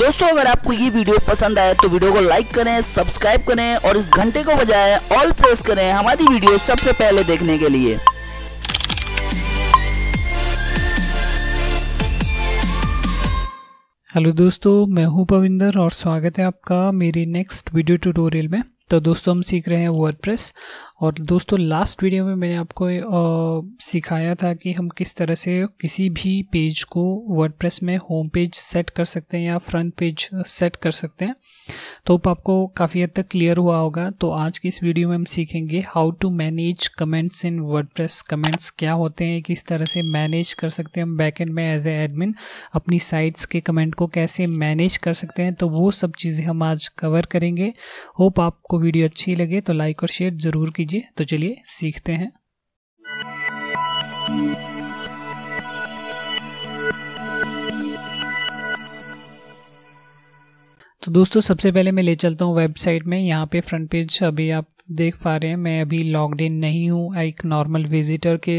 दोस्तों अगर आपको ये वीडियो पसंद आए तो वीडियो को लाइक करें सब्सक्राइब करें और इस घंटे को बजाय ऑल प्रेस करें हमारी वीडियो सबसे पहले देखने के लिए हेलो दोस्तों मैं हूं पविंदर और स्वागत है आपका मेरी नेक्स्ट वीडियो ट्यूटोरियल में तो दोस्तों हम सीख रहे हैं वर्डप्रेस और दोस्तों लास्ट वीडियो में मैंने आपको आ, सिखाया था कि हम किस तरह से किसी भी पेज को वर्डप्रेस में होम पेज सेट कर सकते हैं या फ्रंट पेज सेट कर सकते हैं तो आपको काफ़ी हद तक क्लियर हुआ होगा तो आज की इस वीडियो में हम सीखेंगे how to manage comments in WordPress comments क्या होते हैं किस तरह से मैनेज कर सकते हैं हम बैकेंड में एज ए एडमिन अपनी साइट्स के कमेंट को कैसे मैनेज कर सकते हैं तो वो सब चीज़ें हम आज कवर करेंगे होप आपको वीडियो अच्छी लगे तो लाइक और शेयर ज़रूर कीजिए कीजिए तो चलिए सीखते हैं तो दोस्तों सबसे पहले मैं ले चलता हूँ वेबसाइट में यहाँ पे फ्रंट पेज अभी आप देख पा रहे हैं मैं अभी लॉग्ड इन नहीं हूँ एक नॉर्मल विजिटर के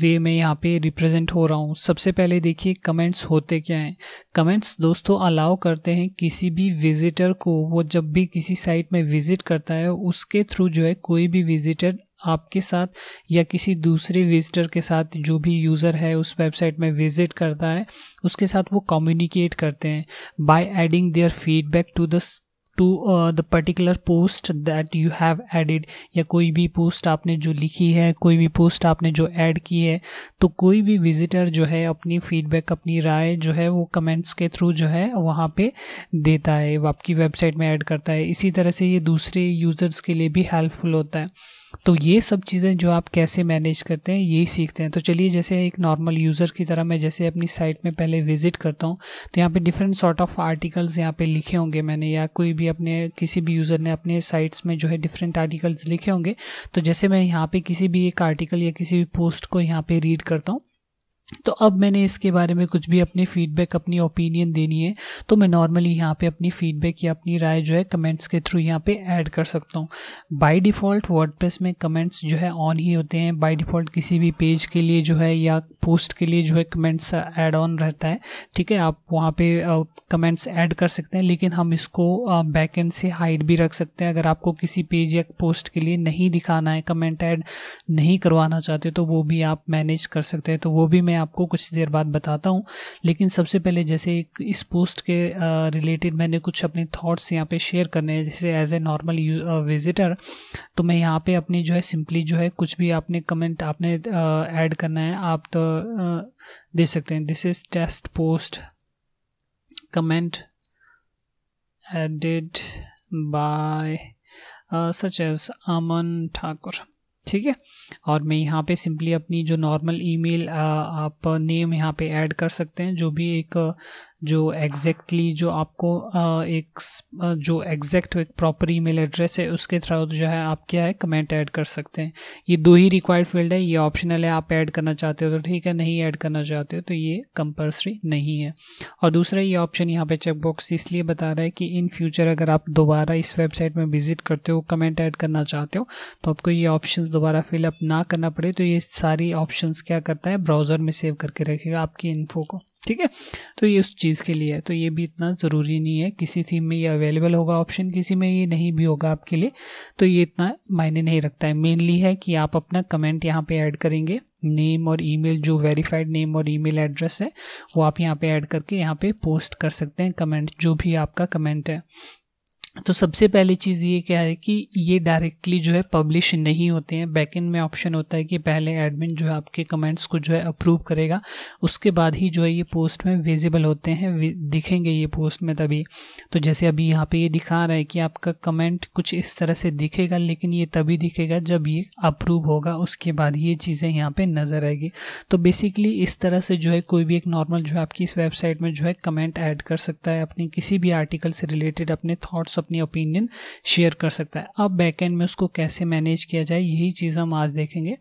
वे में यहाँ पे रिप्रेजेंट हो रहा हूँ सबसे पहले देखिए कमेंट्स होते क्या हैं कमेंट्स दोस्तों अलाउ करते हैं किसी भी विजिटर को वो जब भी किसी साइट में विजिट करता है उसके थ्रू जो है कोई भी विजिटर आपके साथ या किसी दूसरे विजिटर के साथ जो भी यूज़र है उस वेबसाइट में विजिट करता है उसके साथ वो कम्युनिकेट करते हैं by adding their feedback to the to the particular post that you have added या कोई भी पोस्ट आपने जो लिखी है कोई भी पोस्ट आपने जो ऐड की है तो कोई भी विजिटर जो है अपनी फीडबैक अपनी राय जो है वो कमेंट्स के थ्रू जो है वहाँ पे देता है आपकी वेबसाइट में ऐड करता है इसी तरह से ये दूसरे यूज़र्स के लिए भी हेल्पफुल होता है तो ये सब चीज़ें जो आप कैसे मैनेज करते हैं यही सीखते हैं तो चलिए जैसे एक नॉर्मल यूज़र की तरह मैं जैसे अपनी साइट में पहले विजिट करता हूँ तो यहाँ पे डिफरेंट सॉर्ट ऑफ आर्टिकल्स यहाँ पे लिखे होंगे मैंने या कोई भी अपने किसी भी यूज़र ने अपने साइट्स में जो है डिफरेंट आर्टिकल्स लिखे होंगे तो जैसे मैं यहाँ पर किसी भी एक आर्टिकल या किसी भी पोस्ट को यहाँ पर रीड करता हूँ तो अब मैंने इसके बारे में कुछ भी अपनी फीडबैक अपनी ओपिनियन देनी है तो मैं नॉर्मली यहाँ पे अपनी फीडबैक या अपनी राय जो है कमेंट्स के थ्रू यहाँ पे ऐड कर सकता हूँ बाय डिफ़ॉल्ट वर्डप्रेस में कमेंट्स जो है ऑन ही होते हैं बाय डिफ़ॉल्ट किसी भी पेज के लिए जो है या पोस्ट के लिए जो है कमेंट्स ऐड ऑन रहता है ठीक है आप वहाँ पर कमेंट्स ऐड कर सकते हैं लेकिन हम इसको बैक एंड से हाइड भी रख सकते हैं अगर आपको किसी पेज या पोस्ट के लिए नहीं दिखाना है कमेंट ऐड नहीं करवाना चाहते तो वो भी आप मैनेज कर सकते हैं तो वो भी मैं आपको कुछ देर बाद बताता हूँ लेकिन सबसे पहले जैसे इस पोस्ट के रिलेटेड मैंने कुछ अपने थॉट्स यहाँ पे शेयर करने हैं जैसे एज ए नॉर्मल विजिटर तो मैं यहाँ पे अपनी जो है सिंपली जो है कुछ भी आपने कमेंट आपने ऐड करना है आप तो दे सकते हैं this is test post comment added by such as Aman Thakur ठीक है और मैं यहाँ पे सिंपली अपनी जो नॉर्मल ईमेल आप नेम यहाँ पे ऐड कर सकते हैं जो भी एक जो एग्जैक्टली exactly जो आपको एक जो एग्जैक्ट एक प्रॉपर ईमेल एड्रेस है उसके थ्रू जो है आप क्या है कमेंट ऐड कर सकते हैं ये दो ही रिक्वायर्ड फील्ड है ये ऑप्शनल है आप ऐड करना चाहते हो तो ठीक है नहीं ऐड करना चाहते हो तो ये कंपलसरी नहीं है और दूसरा ये ऑप्शन यहाँ पे चेकबॉक्स इसलिए बता रहा है कि इन फ्यूचर अगर आप दोबारा इस वेबसाइट में विजिट करते हो कमेंट ऐड करना चाहते हो तो आपको ये ऑप्शन दोबारा फिलअप ना करना पड़े तो ये सारी ऑप्शन क्या करता है ब्राउज़र में सेव करके रखेगा आपकी इन्फो को ठीक है तो ये उस चीज़ के लिए है तो ये भी इतना ज़रूरी नहीं है किसी थीम में ये अवेलेबल होगा ऑप्शन किसी में ये नहीं भी होगा आपके लिए तो ये इतना मायने नहीं रखता है मेनली है कि आप अपना कमेंट यहाँ पे ऐड करेंगे नेम और ईमेल जो वेरीफाइड नेम और ईमेल एड्रेस है वो आप यहाँ पे ऐड करके यहाँ पे पोस्ट कर सकते हैं कमेंट जो भी आपका कमेंट है तो सबसे पहली चीज़ ये क्या है कि ये डायरेक्टली जो है पब्लिश नहीं होते हैं बैकएंड में ऑप्शन होता है कि पहले एडमिन जो है आपके कमेंट्स को जो है अप्रूव करेगा उसके बाद ही जो है ये पोस्ट में विजिबल होते हैं दिखेंगे ये पोस्ट में तभी तो जैसे अभी यहाँ पे ये दिखा रहा है कि आपका कमेंट कुछ इस तरह से दिखेगा लेकिन ये तभी दिखेगा जब ये अप्रूव होगा उसके बाद ये चीज़ें यहाँ पर नज़र आएगी तो बेसिकली इस तरह से जो है कोई भी एक नॉर्मल जो है आपकी इस वेबसाइट में जो है कमेंट ऐड कर सकता है अपने किसी भी आर्टिकल से रिलेटेड अपने थाट्स अपनी ओपिनियन शेयर कर सकता है अब बैक एंड में उसको कैसे मैनेज किया जाए यही चीज़ हम आज देखेंगे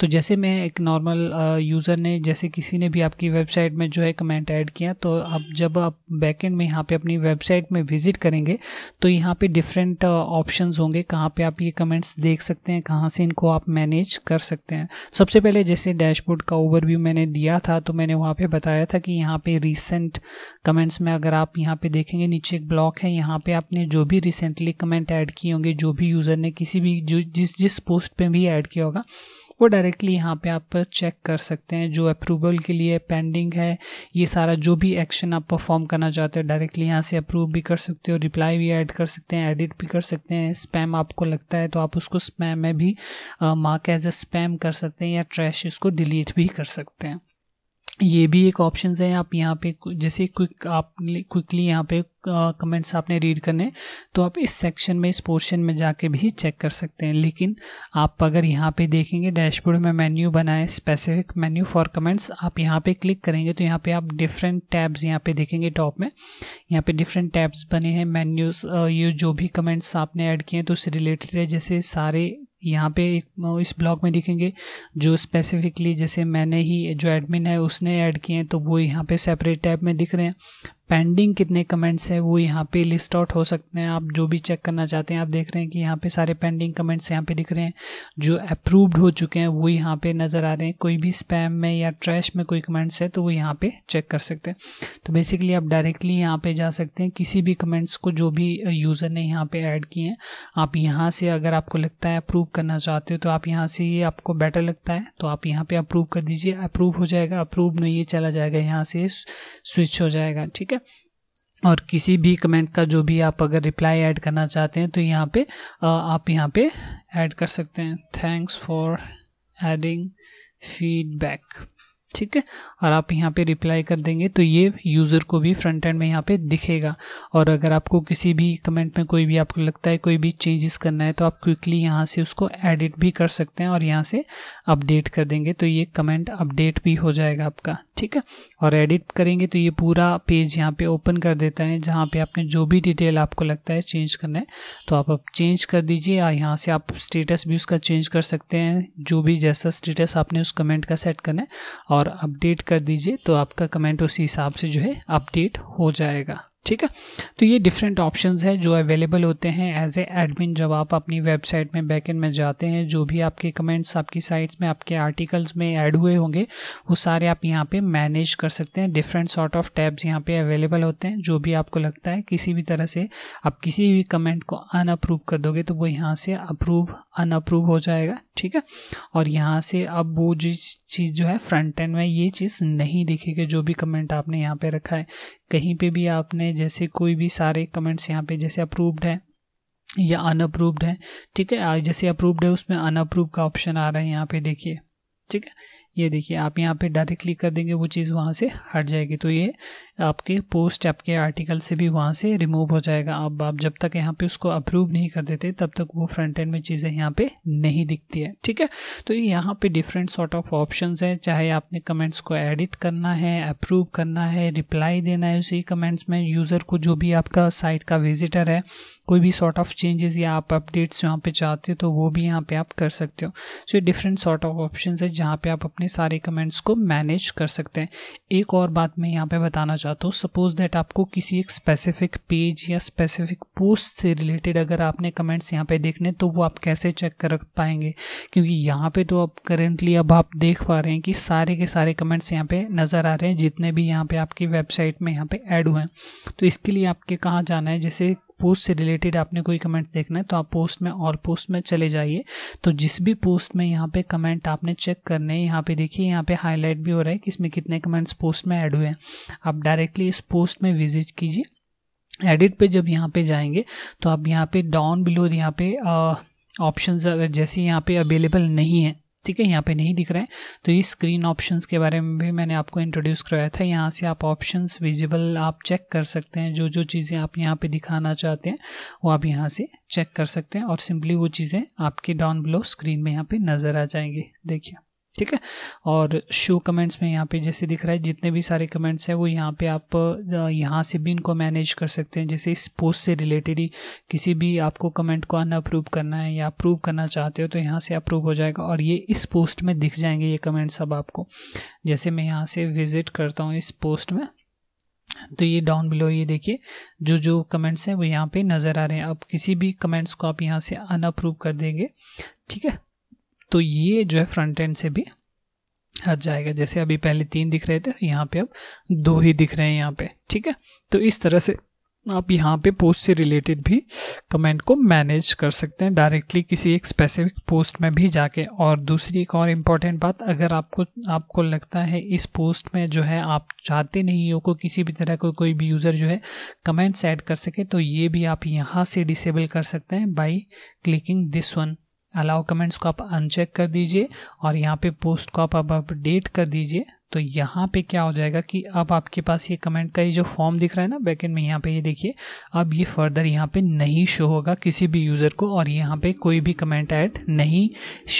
तो जैसे मैं एक नॉर्मल यूज़र ने जैसे किसी ने भी आपकी वेबसाइट में जो है कमेंट ऐड किया तो अब जब आप बैक एंड में यहाँ पर अपनी वेबसाइट में विजिट करेंगे तो यहाँ पर डिफरेंट ऑप्शन होंगे कहाँ पर आप ये कमेंट्स देख सकते हैं कहाँ से इनको आप मैनेज कर सकते हैं सबसे पहले जैसे डैशबोर्ड का ओवरव्यू मैंने दिया था तो मैंने वहाँ पे बताया था कि यहाँ पे रिसेंट कमेंट्स में अगर आप यहाँ पे देखेंगे नीचे एक ब्लॉक है यहाँ पे आपने जो जो भी रिसेंटली कमेंट ऐड किए होंगे जो भी यूज़र ने किसी भी जो जिस जिस पोस्ट पे भी ऐड किया होगा वो डायरेक्टली यहाँ पे आप चेक कर सकते हैं जो अप्रूवल के लिए पेंडिंग है ये सारा जो भी एक्शन आप परफॉर्म करना चाहते हो डायरेक्टली यहाँ से अप्रूव भी कर सकते हो रिप्लाई भी ऐड कर सकते हैं एडिट भी कर सकते हैं स्पैम आपको लगता है तो आप उसको स्पैम में भी मार्क एज ए स्पैम कर सकते हैं या ट्रैश इसको डिलीट भी कर सकते हैं ये भी एक ऑप्शन है आप यहाँ पे जैसे क्विक आप क्विकली यहाँ पे कमेंट्स आपने रीड करने तो आप इस सेक्शन में इस पोर्शन में जाके भी चेक कर सकते हैं लेकिन आप अगर यहाँ पे देखेंगे डैशबोर्ड में मेन्यू बनाए स्पेसिफिक मेन्यू फॉर कमेंट्स आप यहाँ पे क्लिक करेंगे तो यहाँ पे आप डिफरेंट टैब्स यहाँ पे देखेंगे टॉप में यहाँ पे डिफरेंट टैब्स बने हैं मेन्यूज़ ये जो भी कमेंट्स आपने ऐड किए हैं तो उससे रिलेटेड है जैसे सारे यहाँ पे एक इस ब्लॉग में दिखेंगे जो स्पेसिफिकली जैसे मैंने ही जो एडमिन है उसने ऐड किए हैं तो वो यहाँ पे सेपरेट टैब में दिख रहे हैं पेंडिंग कितने कमेंट्स हैं वो यहाँ पे लिस्ट आउट हो सकते हैं आप जो भी चेक करना चाहते हैं आप देख रहे हैं कि यहाँ पे सारे पेंडिंग कमेंट्स यहाँ पे दिख रहे हैं जो अप्रूव्ड हो चुके हैं वो यहाँ पे नज़र आ रहे हैं कोई भी स्पैम में या ट्रैश में कोई कमेंट्स है तो वो यहाँ पे चेक कर सकते हैं तो बेसिकली आप डायरेक्टली यहाँ पर जा सकते हैं किसी भी कमेंट्स को जो भी यूज़र ने यहाँ पर ऐड किए हैं आप यहाँ से अगर आपको लगता है अप्रूव करना चाहते हो तो आप यहाँ से ये आपको बेटर लगता है तो आप यहाँ पर अप्रूव कर दीजिए अप्रूव हो जाएगा अप्रूव नहीं ये चला जाएगा यहाँ से स्विच हो जाएगा ठीक है और किसी भी कमेंट का जो भी आप अगर रिप्लाई ऐड करना चाहते हैं तो यहाँ पे आप यहाँ पे ऐड कर सकते हैं थैंक्स फॉर एडिंग फीडबैक ठीक है और आप यहाँ पे रिप्लाई कर देंगे तो ये यूज़र को भी फ्रंट एंड में यहाँ पे दिखेगा और अगर आपको किसी भी कमेंट में कोई भी आपको लगता है कोई भी चेंजेस करना है तो आप क्विकली यहाँ से उसको एडिट भी कर सकते हैं और यहाँ से अपडेट कर देंगे तो ये कमेंट अपडेट भी हो जाएगा आपका ठीक है और एडिट करेंगे तो ये पूरा पेज यहाँ पर ओपन कर देता है जहाँ पर आपने जो भी डिटेल आपको लगता है चेंज करना है तो आप अब चेंज कर दीजिए और यहाँ से आप स्टेटस भी उसका चेंज कर सकते हैं जो भी जैसा स्टेटस आपने उस कमेंट का सेट करना है और और अपडेट कर दीजिए तो आपका कमेंट उसी हिसाब से जो है अपडेट हो जाएगा ठीक है तो ये डिफरेंट ऑप्शंस है जो अवेलेबल होते हैं एज ए एडमिन जब आप अपनी वेबसाइट में बैकेंड में जाते हैं जो भी आपके कमेंट्स आपकी साइट्स में आपके आर्टिकल्स में ऐड हुए होंगे वो सारे आप यहाँ पे मैनेज कर सकते हैं डिफरेंट सॉर्ट ऑफ टैब्स यहाँ पे अवेलेबल होते हैं जो भी आपको लगता है किसी भी तरह से आप किसी भी कमेंट को अनअप्रूव कर दोगे तो वो यहाँ से अप्रूव अनअप्रूव हो जाएगा ठीक है और यहाँ से अब वो जिस चीज़ जो है फ्रंट एंड में ये चीज़ नहीं दिखेगी जो भी कमेंट आपने यहाँ पे रखा है कहीं पे भी आपने जैसे कोई भी सारे कमेंट्स यहाँ पे जैसे अप्रूव्ड है या अनअप्रूव्ड है ठीक है जैसे अप्रूव्ड है उसमें अनअप्रूव का ऑप्शन आ रहा है यहाँ पे देखिए ठीक है ये देखिए आप यहाँ पे डायरेक्ट क्लिक कर देंगे वो चीज़ वहाँ से हट जाएगी तो ये आपके पोस्ट आपके आर्टिकल से भी वहाँ से रिमूव हो जाएगा अब आप जब तक यहाँ पे उसको अप्रूव नहीं कर देते तब तक वो फ्रंट एंड में चीज़ें यहाँ पे नहीं दिखती है ठीक है तो ये यहाँ पे डिफरेंट सॉर्ट ऑफ ऑप्शन है चाहे आपने कमेंट्स को एडिट करना है अप्रूव करना है रिप्लाई देना है उसी कमेंट्स में यूज़र को जो भी आपका साइट का विजिटर है कोई भी सॉर्ट ऑफ चेंजेस या आप अपडेट्स यहाँ पे चाहते हो तो वो भी यहाँ पे आप कर सकते हो सो तो ये डिफरेंट सॉर्ट ऑफ ऑप्शन है जहाँ पे आप अपने सारे कमेंट्स को मैनेज कर सकते हैं एक और बात मैं यहाँ पे बताना चाहता हूँ सपोज दैट आपको किसी एक स्पेसिफिक पेज या स्पेसिफिक पोस्ट से रिलेटेड अगर आपने कमेंट्स यहाँ पे देखने तो वो आप कैसे चेक कर पाएंगे क्योंकि यहाँ पे तो अब करेंटली अब आप देख पा रहे हैं कि सारे के सारे कमेंट्स यहाँ पे नज़र आ रहे हैं जितने भी यहाँ पे आपकी वेबसाइट में यहाँ पे ऐड हुए हैं तो इसके लिए आपके कहाँ जाना है जैसे पोस्ट से रिलेटेड आपने कोई कमेंट देखना है तो आप पोस्ट में और पोस्ट में चले जाइए तो जिस भी पोस्ट में यहाँ पे कमेंट आपने चेक करने हैं यहाँ पे देखिए यहाँ पे हाईलाइट भी हो रहा है कि इसमें कितने कमेंट्स पोस्ट में ऐड हुए हैं आप डायरेक्टली इस पोस्ट में विजिट कीजिए एडिट पर जब यहाँ पर जाएंगे तो आप यहाँ पे डाउन बिलो यहाँ पे ऑप्शन जैसे यहाँ पर अवेलेबल नहीं है ठीक है यहाँ पे नहीं दिख रहे हैं तो ये स्क्रीन ऑप्शंस के बारे में भी मैंने आपको इंट्रोड्यूस करवाया था यहाँ से आप ऑप्शंस विजिबल आप चेक कर सकते हैं जो जो चीज़ें आप यहाँ पे दिखाना चाहते हैं वो आप यहाँ से चेक कर सकते हैं और सिंपली वो चीज़ें आपके डाउन बिलो स्क्रीन में यहाँ पर नज़र आ जाएंगी देखिए ठीक है और शो कमेंट्स में यहाँ पे जैसे दिख रहा है जितने भी सारे कमेंट्स हैं वो यहाँ पे आप यहाँ से भी इनको मैनेज कर सकते हैं जैसे इस पोस्ट से रिलेटेड ही किसी भी आपको कमेंट को अन अप्रूव करना है या अप्रूव करना चाहते हो तो यहाँ से अप्रूव हो जाएगा और ये इस पोस्ट में दिख जाएंगे ये कमेंट्स अब आपको जैसे मैं यहाँ से विजिट करता हूँ इस पोस्ट में तो ये डाउन बिलो ये देखिए जो जो कमेंट्स हैं वो यहाँ पे नज़र आ रहे हैं अब किसी भी कमेंट्स को आप यहाँ से अनअप्रूव कर देंगे ठीक है तो ये जो है फ्रंट एंड से भी हट जाएगा जैसे अभी पहले तीन दिख रहे थे यहाँ पे अब दो ही दिख रहे हैं यहाँ पे ठीक है तो इस तरह से आप यहाँ पे पोस्ट से रिलेटेड भी कमेंट को मैनेज कर सकते हैं डायरेक्टली किसी एक स्पेसिफिक पोस्ट में भी जाके और दूसरी एक और इम्पॉर्टेंट बात अगर आपको आपको लगता है इस पोस्ट में जो है आप चाहते नहीं हो को किसी भी तरह को कोई भी यूज़र जो है कमेंट्स ऐड कर सके तो ये भी आप यहाँ से डिसेबल कर सकते हैं by clicking this one allow comments को आप अनचेक कर दीजिए और यहाँ पे पोस्ट को आप अब अपडेट कर दीजिए तो यहाँ पे क्या हो जाएगा कि अब आपके पास ये कमेंट का ये जो फॉर्म दिख रहा है ना बैकेंड में यहाँ पे ये देखिए अब ये फर्दर यहाँ पे नहीं शो होगा किसी भी यूज़र को और यहाँ पे कोई भी कमेंट ऐड नहीं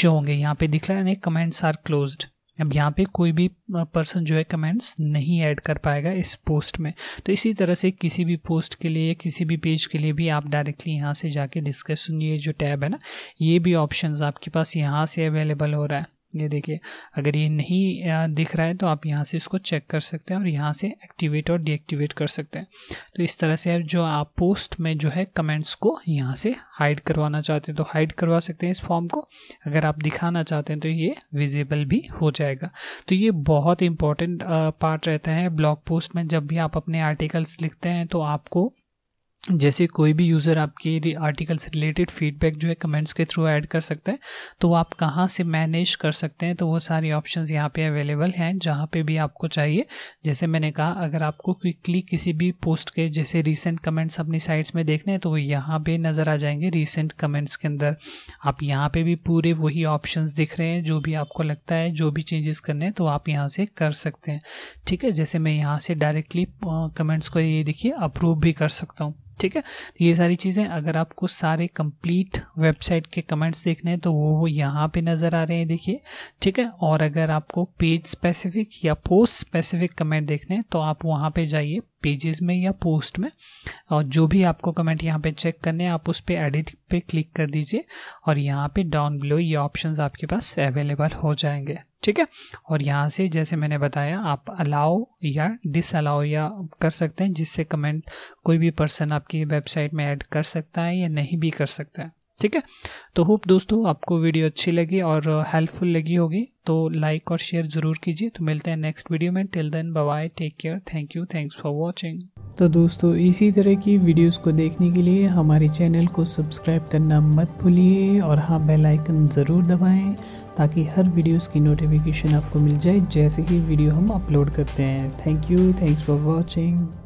शो होंगे यहाँ पे दिख रहा है कमेंट्स आर क्लोज्ड अब यहाँ पे कोई भी पर्सन जो है कमेंट्स नहीं ऐड कर पाएगा इस पोस्ट में तो इसी तरह से किसी भी पोस्ट के लिए किसी भी पेज के लिए भी आप डायरेक्टली यहाँ से जाके डिस्कशन ये जो टैब है ना ये भी ऑप्शंस आपके पास यहाँ से अवेलेबल हो रहा है ये देखिए अगर ये नहीं दिख रहा है तो आप यहाँ से इसको चेक कर सकते हैं और यहाँ से एक्टिवेट और डीएक्टिवेट कर सकते हैं तो इस तरह से आप जो आप पोस्ट में जो है कमेंट्स को यहाँ से हाइड करवाना चाहते हैं तो हाइड करवा सकते हैं इस फॉर्म को अगर आप दिखाना चाहते हैं तो ये विजिबल भी हो जाएगा तो ये बहुत इंपॉर्टेंट पार्ट रहता है ब्लॉग पोस्ट में जब भी आप अपने आर्टिकल्स लिखते हैं तो आपको जैसे कोई भी यूज़र आपकी आर्टिकल से रिलेटेड फीडबैक जो है कमेंट्स के थ्रू ऐड कर सकता है तो वो आप कहाँ से मैनेज कर सकते हैं तो वो सारी ऑप्शंस यहाँ पे अवेलेबल हैं जहाँ पे भी आपको चाहिए जैसे मैंने कहा अगर आपको क्विकली किसी भी पोस्ट के जैसे रीसेंट कमेंट्स अपनी साइट्स में देखने हैं तो वो यहाँ पर नज़र आ जाएंगे रीसेंट कमेंट्स के अंदर आप यहाँ पर भी पूरे वही ऑप्शन दिख रहे हैं जो भी आपको लगता है जो भी चेंजेस करने हैं तो आप यहाँ से कर सकते हैं ठीक है जैसे मैं यहाँ से डायरेक्टली कमेंट्स को ये देखिए अप्रूव भी कर सकता हूँ ठीक है तो ये सारी चीज़ें अगर आपको सारे कंप्लीट वेबसाइट के कमेंट्स देखने हैं तो वो वो यहाँ पर नज़र आ रहे हैं देखिए ठीक है और अगर आपको पेज स्पेसिफिक या पोस्ट स्पेसिफिक कमेंट देखने हैं तो आप वहाँ पे जाइए पेजेस में या पोस्ट में और जो भी आपको कमेंट यहाँ पे चेक करने आप उस पर एडिट पे क्लिक कर दीजिए और यहाँ पे डाउन बिलो ये ऑप्शंस आपके पास अवेलेबल हो जाएंगे ठीक है और यहाँ से जैसे मैंने बताया आप अलाउ या डिसअलाउ या कर सकते हैं जिससे कमेंट कोई भी पर्सन आपकी वेबसाइट में ऐड कर सकता है या नहीं भी कर सकता है ठीक है तो होप दोस्तों आपको वीडियो अच्छी लगी और हेल्पफुल लगी होगी तो लाइक और शेयर ज़रूर कीजिए तो मिलते हैं नेक्स्ट वीडियो में till then bye take care thank you thanks for watching तो दोस्तों इसी तरह की वीडियोस को देखने के लिए हमारे चैनल को सब्सक्राइब करना मत भूलिए और हाँ बेल आइकन ज़रूर दबाएं ताकि हर वीडियोस की नोटिफिकेशन आपको मिल जाए जैसे ही वीडियो हम अपलोड करते हैं thank you thanks for watching